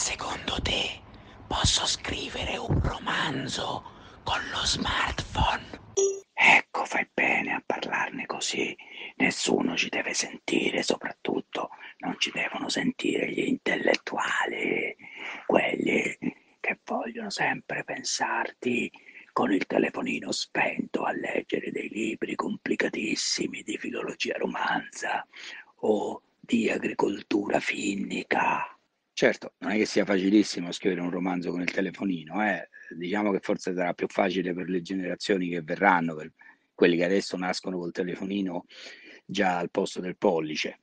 secondo te posso scrivere un romanzo con lo smartphone? Ecco, fai bene a parlarne così. Nessuno ci deve sentire, soprattutto non ci devono sentire gli intellettuali, quelli che vogliono sempre pensarti con il telefonino spento a leggere dei libri complicatissimi di filologia romanza o di agricoltura finnica. Certo, non è che sia facilissimo scrivere un romanzo con il telefonino, eh. diciamo che forse sarà più facile per le generazioni che verranno, per quelli che adesso nascono col telefonino già al posto del pollice.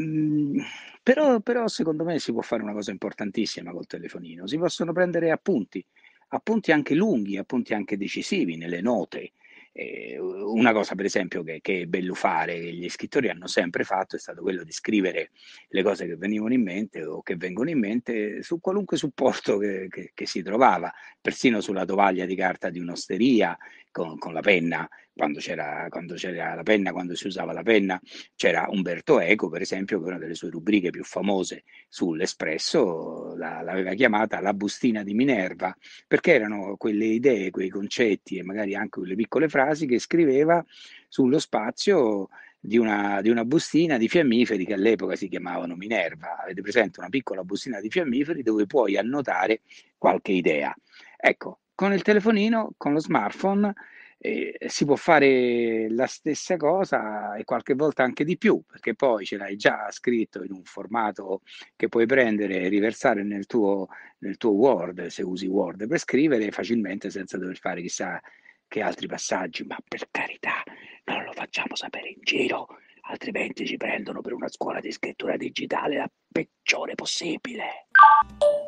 Mm, però, però secondo me si può fare una cosa importantissima col telefonino, si possono prendere appunti, appunti anche lunghi, appunti anche decisivi nelle note, eh, una cosa, per esempio, che, che, è bello fare, che gli scrittori hanno sempre fatto, è stato quello di scrivere le cose che venivano in mente o che vengono in mente su qualunque supporto che, che, che si trovava, persino sulla tovaglia di carta di un'osteria, con, con la penna, quando c'era, quando c'era, la penna, quando si usava la penna, c'era Umberto Eco, per esempio, che una delle sue rubriche più famose sull'Espresso la, l'aveva chiamata La bustina di Minerva, perché erano quelle idee, quei concetti e magari anche quelle piccole frasi che scriveva sullo spazio di una, di una, bustina di fiammiferi che all'epoca si chiamavano Minerva. Avete presente una piccola bustina di fiammiferi dove puoi annotare qualche idea. Ecco, con il telefonino, con lo smartphone, eh, si può fare la stessa cosa e qualche volta anche di più, perché poi ce l'hai già scritto in un formato che puoi prendere e riversare nel tuo, nel tuo Word, se usi Word per scrivere facilmente senza dover fare chissà che altri passaggi, ma per carità, non lo facciamo sapere in giro altrimenti ci prendono per una scuola di scrittura digitale la peggiore possibile.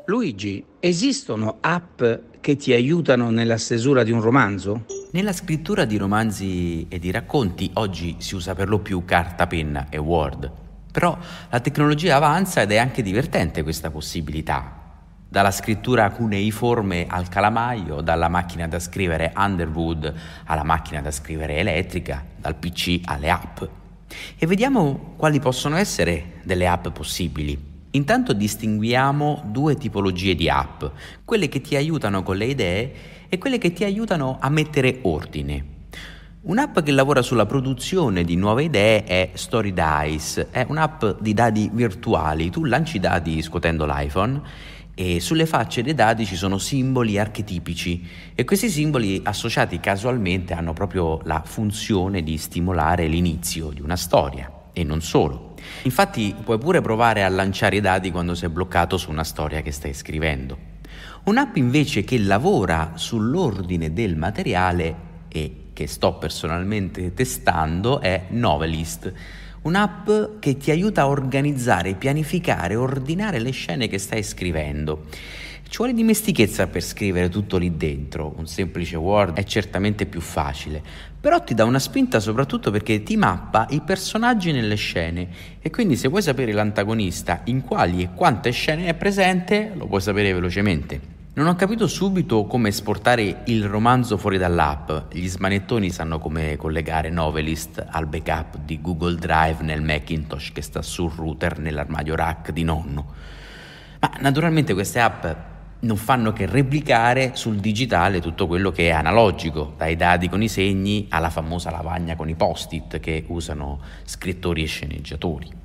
Luigi, esistono app che ti aiutano nella stesura di un romanzo? Nella scrittura di romanzi e di racconti oggi si usa per lo più carta, penna e Word, però la tecnologia avanza ed è anche divertente questa possibilità. Dalla scrittura cuneiforme al calamaio, dalla macchina da scrivere Underwood alla macchina da scrivere elettrica, dal PC alle app. E vediamo quali possono essere delle app possibili. Intanto distinguiamo due tipologie di app, quelle che ti aiutano con le idee e quelle che ti aiutano a mettere ordine. Un'app che lavora sulla produzione di nuove idee è Story Dice, è un'app di dadi virtuali, tu lanci i dadi scuotendo l'iPhone e sulle facce dei dadi ci sono simboli archetipici e questi simboli associati casualmente hanno proprio la funzione di stimolare l'inizio di una storia e non solo. Infatti puoi pure provare a lanciare i dadi quando sei bloccato su una storia che stai scrivendo. Un'app invece che lavora sull'ordine del materiale e che sto personalmente testando è Novelist Un'app che ti aiuta a organizzare, pianificare, ordinare le scene che stai scrivendo. Ci vuole dimestichezza per scrivere tutto lì dentro, un semplice Word è certamente più facile, però ti dà una spinta soprattutto perché ti mappa i personaggi nelle scene e quindi se vuoi sapere l'antagonista in quali e quante scene è presente lo puoi sapere velocemente. Non ho capito subito come esportare il romanzo fuori dall'app. Gli smanettoni sanno come collegare Novelist al backup di Google Drive nel Macintosh che sta sul router nell'armadio rack di nonno. Ma naturalmente queste app non fanno che replicare sul digitale tutto quello che è analogico, dai dadi con i segni alla famosa lavagna con i post-it che usano scrittori e sceneggiatori.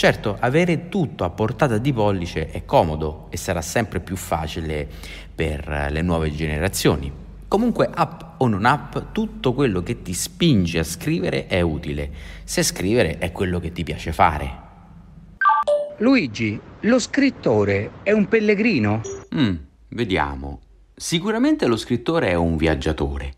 Certo, avere tutto a portata di pollice è comodo e sarà sempre più facile per le nuove generazioni. Comunque, app o non app, tutto quello che ti spinge a scrivere è utile, se scrivere è quello che ti piace fare. Luigi, lo scrittore è un pellegrino? Mm, vediamo. Sicuramente lo scrittore è un viaggiatore,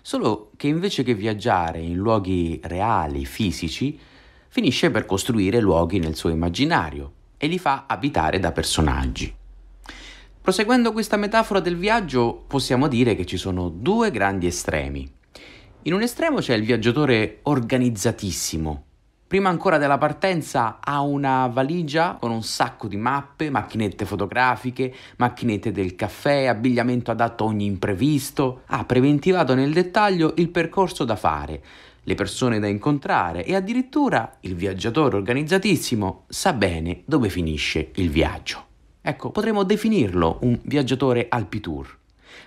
solo che invece che viaggiare in luoghi reali, fisici, finisce per costruire luoghi nel suo immaginario e li fa abitare da personaggi. Proseguendo questa metafora del viaggio, possiamo dire che ci sono due grandi estremi. In un estremo c'è il viaggiatore organizzatissimo. Prima ancora della partenza ha una valigia con un sacco di mappe, macchinette fotografiche, macchinette del caffè, abbigliamento adatto a ogni imprevisto. Ha ah, preventivato nel dettaglio il percorso da fare, le persone da incontrare e addirittura il viaggiatore organizzatissimo sa bene dove finisce il viaggio. Ecco, potremmo definirlo un viaggiatore alpitour.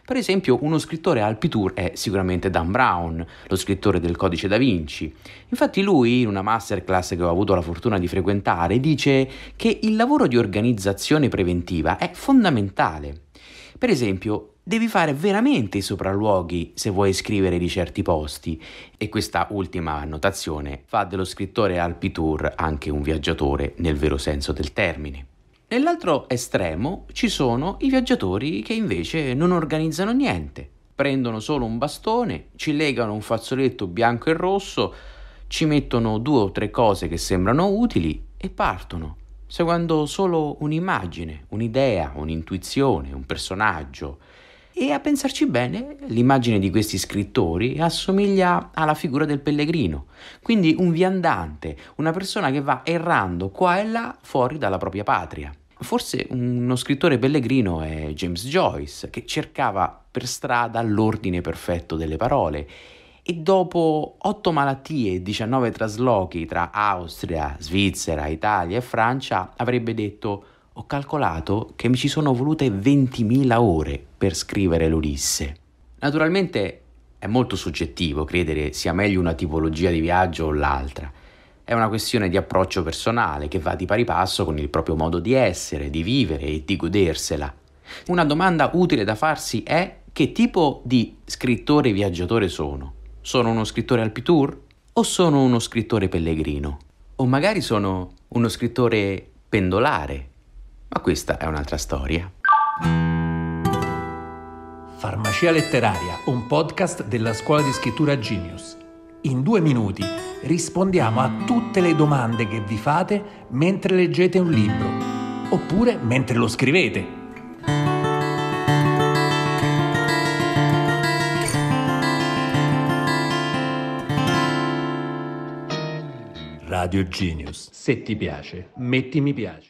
Per esempio, uno scrittore alpitour è sicuramente Dan Brown, lo scrittore del Codice da Vinci. Infatti lui, in una masterclass che ho avuto la fortuna di frequentare, dice che il lavoro di organizzazione preventiva è fondamentale. Per esempio, devi fare veramente i sopralluoghi se vuoi scrivere di certi posti. E questa ultima annotazione fa dello scrittore Alpitour anche un viaggiatore nel vero senso del termine. Nell'altro estremo ci sono i viaggiatori che invece non organizzano niente. Prendono solo un bastone, ci legano un fazzoletto bianco e rosso, ci mettono due o tre cose che sembrano utili e partono, seguendo solo un'immagine, un'idea, un'intuizione, un personaggio. E a pensarci bene, l'immagine di questi scrittori assomiglia alla figura del pellegrino, quindi un viandante, una persona che va errando qua e là fuori dalla propria patria. Forse uno scrittore pellegrino è James Joyce, che cercava per strada l'ordine perfetto delle parole e dopo otto malattie e 19 traslochi tra Austria, Svizzera, Italia e Francia avrebbe detto ho calcolato che mi ci sono volute 20.000 ore per scrivere l'Ulisse. Naturalmente è molto soggettivo credere sia meglio una tipologia di viaggio o l'altra. È una questione di approccio personale che va di pari passo con il proprio modo di essere, di vivere e di godersela. Una domanda utile da farsi è che tipo di scrittore viaggiatore sono? Sono uno scrittore alpitour? O sono uno scrittore pellegrino? O magari sono uno scrittore pendolare ma questa è un'altra storia. Farmacia letteraria, un podcast della scuola di scrittura Genius. In due minuti rispondiamo a tutte le domande che vi fate mentre leggete un libro, oppure mentre lo scrivete. Radio Genius. Se ti piace, metti mi piace.